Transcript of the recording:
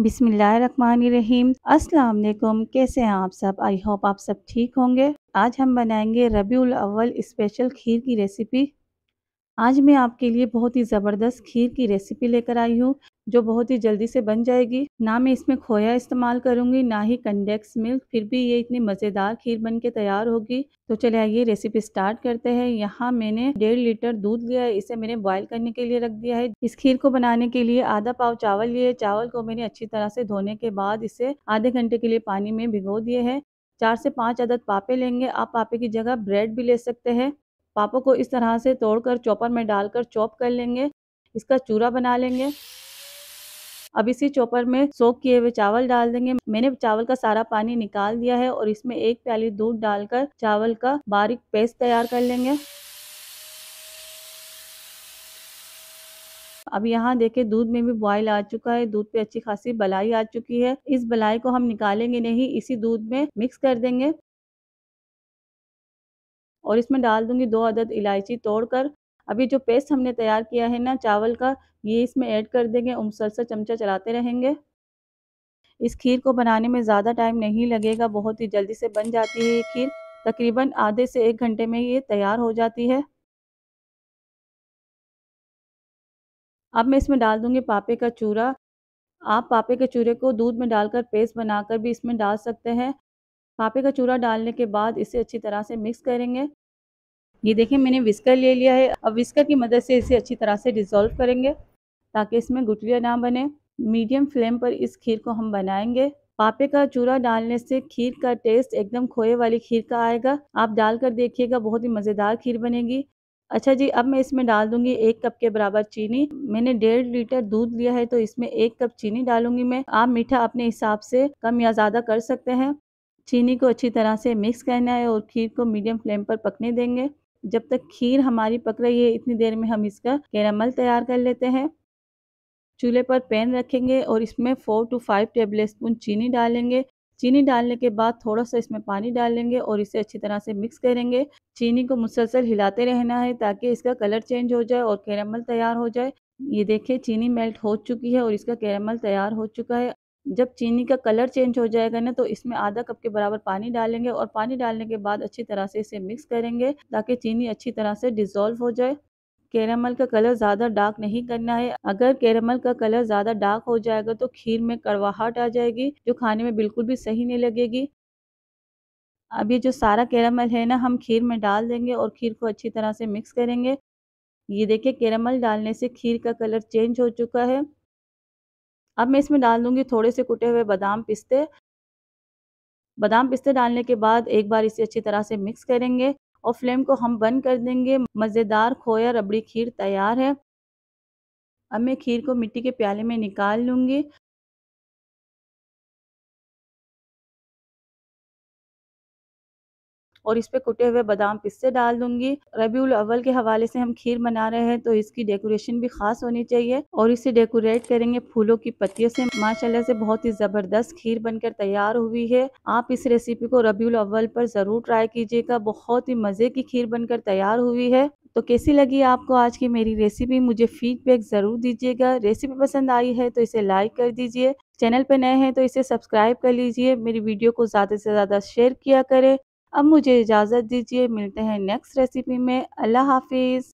बिसमीम अस्सलाम कैसे हैं आप सब आई होप आप सब ठीक होंगे आज हम बनाएंगे रबीउल अव्वल स्पेशल खीर की रेसिपी आज मैं आपके लिए बहुत ही ज़बरदस्त खीर की रेसिपी लेकर आई हूँ जो बहुत ही जल्दी से बन जाएगी ना मैं इसमें खोया इस्तेमाल करूँगी ना ही कंडेक्स मिल्क फिर भी ये इतनी मज़ेदार खीर बन के तैयार होगी तो चले आइए रेसिपी स्टार्ट करते हैं यहाँ मैंने डेढ़ लीटर दूध लिया है इसे मैंने बॉयल करने के लिए रख दिया है इस खीर को बनाने के लिए आधा पाव चावल लिए चावल को मैंने अच्छी तरह से धोने के बाद इसे आधे घंटे के लिए पानी में भिगो दिए है चार से पाँच अदद पापे लेंगे आप पापे की जगह ब्रेड भी ले सकते हैं पापों को इस तरह से तोड़कर चॉपर में डालकर चॉप कर लेंगे इसका चूरा बना लेंगे अब इसी चोपर में सोक किए हुए चावल डाल देंगे मैंने चावल का सारा पानी निकाल दिया है और इसमें एक प्याली दूध डालकर चावल का बारीक पेस्ट तैयार कर लेंगे अब यहाँ देखे दूध में भी बॉयल आ चुका है दूध पे अच्छी खासी बलाई आ चुकी है इस बलाई को हम निकालेंगे नहीं इसी दूध में मिक्स कर देंगे और इसमें डाल दूंगी दो अदद इलायची तोड़कर अभी जो पेस्ट हमने तैयार किया है ना चावल का ये इसमें ऐड कर देंगे मुसलसल चमचा चलाते रहेंगे इस खीर को बनाने में ज़्यादा टाइम नहीं लगेगा बहुत ही जल्दी से बन जाती है ये खीर तकरीबन आधे से एक घंटे में ये तैयार हो जाती है अब मैं इसमें डाल दूंगी पापे का चूरा आप पापे के चूरे को दूध में डालकर पेस्ट बनाकर भी इसमें डाल सकते हैं पापे का चूरा डालने के बाद इसे अच्छी तरह से मिक्स करेंगे ये देखें मैंने विस्कर ले लिया है अब विस्कर की मदद से इसे अच्छी तरह से डिज़ोल्व करेंगे ताकि इसमें गुटलियाँ ना बने मीडियम फ्लेम पर इस खीर को हम बनाएंगे पापे का चूरा डालने से खीर का टेस्ट एकदम खोए वाली खीर का आएगा आप डाल कर देखिएगा बहुत ही मज़ेदार खीर बनेगी अच्छा जी अब मैं इसमें डाल दूंगी एक कप के बराबर चीनी मैंने डेढ़ लीटर दूध लिया है तो इसमें एक कप चीनी डालूंगी मैं आप मीठा अपने हिसाब से कम या ज़्यादा कर सकते हैं चीनी को अच्छी तरह से मिक्स करना है और खीर को मीडियम फ्लेम पर पकने देंगे जब तक खीर हमारी पक रही है इतनी देर में हम इसका कैरामल तैयार कर लेते हैं चूल्हे पर पैन रखेंगे और इसमें four to five tablespoon चीनी डालेंगे चीनी डालने के बाद थोड़ा सा इसमें पानी डालेंगे और इसे अच्छी तरह से मिक्स करेंगे चीनी को मुसलसल हिलाते रहना है ताकि इसका कलर चेंज हो जाए और कैरामल तैयार हो जाए ये देखिए चीनी मेल्ट हो चुकी है और इसका कैरामल तैयार हो चुका है जब चीनी का कलर चेंज हो जाएगा ना तो इसमें आधा कप के बराबर पानी डालेंगे और पानी डालने के बाद अच्छी तरह से इसे मिक्स करेंगे ताकि चीनी अच्छी तरह से डिज़ोल्व हो जाए कैरामल का कलर ज़्यादा डार्क नहीं करना है अगर कैरामल का कलर ज़्यादा डार्क हो जाएगा तो खीर में कड़वाहट आ जाएगी जो खाने में बिल्कुल भी सही नहीं लगेगी अब ये जो सारा कैरामल है ना हम खीर में डाल देंगे और खीर को अच्छी तरह से मिक्स करेंगे ये देखिए कैरामल डालने से खीर का कलर चेंज हो चुका है अब मैं इसमें डाल दूँगी थोड़े से कुटे हुए बादाम पिस्ते बादाम पिस्ते डालने के बाद एक बार इसे अच्छी तरह से मिक्स करेंगे और फ्लेम को हम बंद कर देंगे मज़ेदार खोया रबड़ी खीर तैयार है अब मैं खीर को मिट्टी के प्याले में निकाल लूँगी और इस पे कुटे हुए बादाम पिस्ते डाल दूंगी रबी अव्वल के हवाले से हम खीर बना रहे हैं तो इसकी डेकोरेशन भी खास होनी चाहिए और इसे डेकोरेट करेंगे फूलों की पत्तियों से माशाल्लाह से बहुत ही ज़बरदस्त खीर बनकर तैयार हुई है आप इस रेसिपी को रबी अव्वल पर ज़रूर ट्राई कीजिएगा बहुत ही मज़े की खीर बनकर तैयार हुई है तो कैसी लगी आपको आज की मेरी रेसिपी मुझे फीडबैक ज़रूर दीजिएगा रेसिपी पसंद आई है तो इसे लाइक कर दीजिए चैनल पर नए हैं तो इसे सब्सक्राइब कर लीजिए मेरी वीडियो को ज़्यादा से ज़्यादा शेयर किया करें अब मुझे इजाज़त दीजिए मिलते हैं नेक्स्ट रेसिपी में अल्लाह हाफिज़